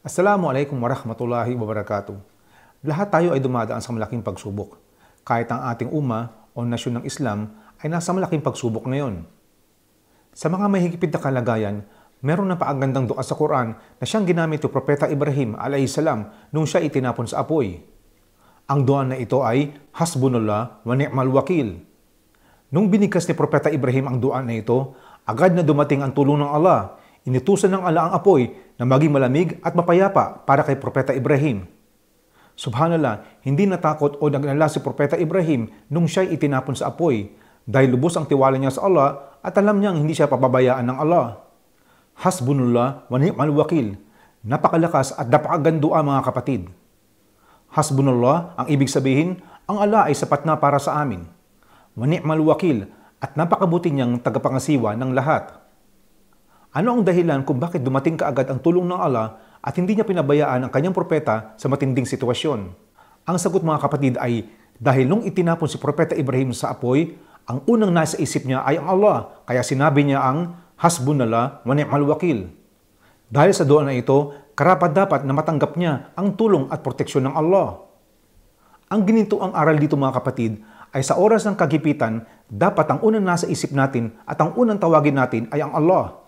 Assalamualaikum warahmatullahi wabarakatuh. Lahat tayo ay dumadaan sa malaking pagsubok. Kahit ang ating uma o nasyon ng Islam ay nasa malaking pagsubok ngayon. Sa mga mahigpit na kalagayan, meron na paagandang doa sa Quran na siyang ginamit ni Propeta Ibrahim alayhisalam nung siya itinapon sa apoy. Ang doa na ito ay Hasbunallah wa ni'mal wakil. Nung binigkas ni Propeta Ibrahim ang doa na ito, agad na dumating ang tulong ng Allah. Inutusan ng Allah ang apoy na maging malamig at mapayapa para kay Propeta Ibrahim. Subhanallah, hindi natakot o naglala si Propeta Ibrahim nung siya'y itinapon sa apoy dahil lubos ang tiwala niya sa Allah at alam niyang hindi siya pababayaan ng Allah. Hasbunullah wa ni'mal wakil. Napakalakas at napakaganda mga kapatid. Hasbunullah ang ibig sabihin, ang Allah ay sapat na para sa amin. Wa ni'mal wakil at napakabuti niyang tagapangasiwa ng lahat. Ano ang dahilan kung bakit dumating kaagad ang tulong ng Allah at hindi niya pinabayaan ang kanyang propeta sa matinding sitwasyon? Ang sagot mga kapatid ay dahil nung itinapon si Propeta Ibrahim sa apoy, ang unang nasa isip niya ay ang Allah, kaya sinabi niya ang Hasbunallah wa ni'mal wakil. Dahil sa doon na ito, karapat dapat na matanggap niya ang tulong at proteksyon ng Allah. Ang ginito ang aral dito mga kapatid ay sa oras ng kagipitan, dapat ang unang nasa isip natin at ang unang tawagin natin ay ang Allah.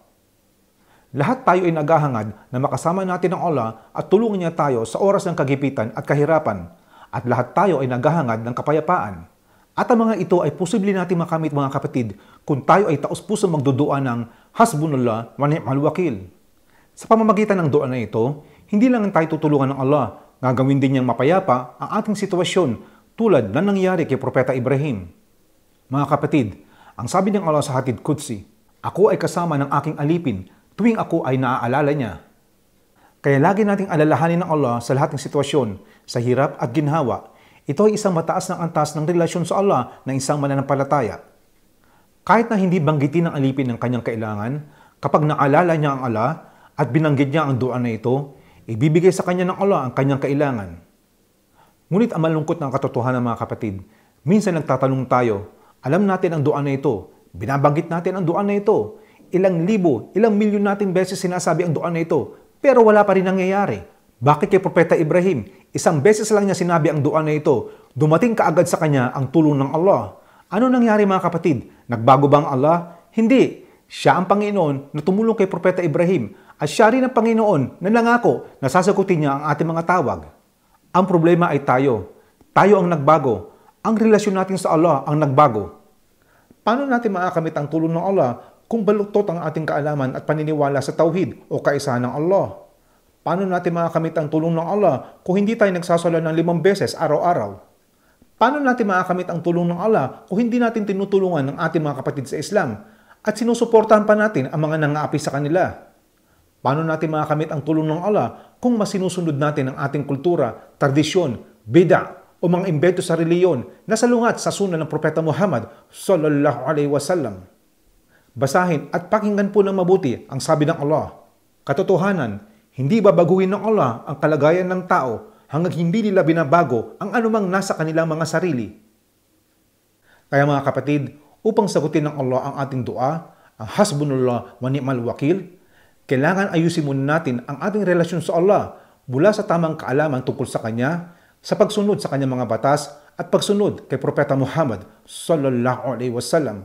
Lahat tayo ay naghahangad na makasama natin ang Allah at tulungan niya tayo sa oras ng kagipitan at kahirapan. At lahat tayo ay naghahangad ng kapayapaan. At ang mga ito ay posible natin makamit mga kapatid kung tayo ay taos pusong magdudua ng Hasbunallah wa ni'mal wakil. Sa pamamagitan ng doa na ito, hindi lang tayo tutulungan ng Allah, gagawin din niyang mapayapa ang ating sitwasyon tulad na nangyari kay Propeta Ibrahim. Mga kapatid, ang sabi ng Allah sa Hatid Qudsi, Ako ay kasama ng aking alipin tuwing ako ay naaalala niya. Kaya lagi nating alalahanin ng Allah sa lahat ng sitwasyon, sa hirap at ginhawa. Ito ay isang mataas ng antas ng relasyon sa Allah ng isang mananampalataya. Kahit na hindi banggitin ang alipin ng kanyang kailangan, kapag naalala niya ang Allah at binanggit niya ang dua na ito, ibibigay sa kanya ng Allah ang kanyang kailangan. Ngunit ang malungkot ng katotohanan mga kapatid, minsan nagtatanong tayo, alam natin ang dua na ito, binabanggit natin ang dua na ito, ilang libo, ilang milyon nating beses sinasabi ang doon na ito, pero wala pa rin nangyayari. Bakit kay Propeta Ibrahim, isang beses lang niya sinabi ang doon na ito, dumating kaagad sa kanya ang tulong ng Allah. Ano nangyari mga kapatid? Nagbago ba ang Allah? Hindi. Siya ang Panginoon na tumulong kay Propeta Ibrahim at siya rin ang Panginoon na nangako na sasagutin niya ang ating mga tawag. Ang problema ay tayo. Tayo ang nagbago. Ang relasyon natin sa Allah ang nagbago. Paano natin makakamit ang tulong ng Allah kung baluktot ang ating kaalaman at paniniwala sa tauhid o kaisahan ng Allah? Paano natin makakamit ang tulong ng Allah kung hindi tayo nagsasala ng limang beses araw-araw? Paano natin makakamit ang tulong ng Allah kung hindi natin tinutulungan ng ating mga kapatid sa Islam at sinusuportahan pa natin ang mga nangaapi sa kanila? Paano natin makakamit ang tulong ng Allah kung masinusunod natin ang ating kultura, tradisyon, bida o mga imbento sa reliyon na salungat sa sunan ng Propeta Muhammad sallallahu alaihi wasallam? Basahin at pakinggan po ng mabuti ang sabi ng Allah. Katotohanan, hindi babaguhin ng Allah ang kalagayan ng tao hanggang hindi nila binabago ang anumang nasa kanilang mga sarili. Kaya mga kapatid, upang sagutin ng Allah ang ating dua, ang hasbunullah wa ni'mal wakil, kailangan ayusin muna natin ang ating relasyon sa Allah mula sa tamang kaalaman tungkol sa Kanya, sa pagsunod sa Kanyang mga batas at pagsunod kay Propeta Muhammad sallallahu alaihi wasallam.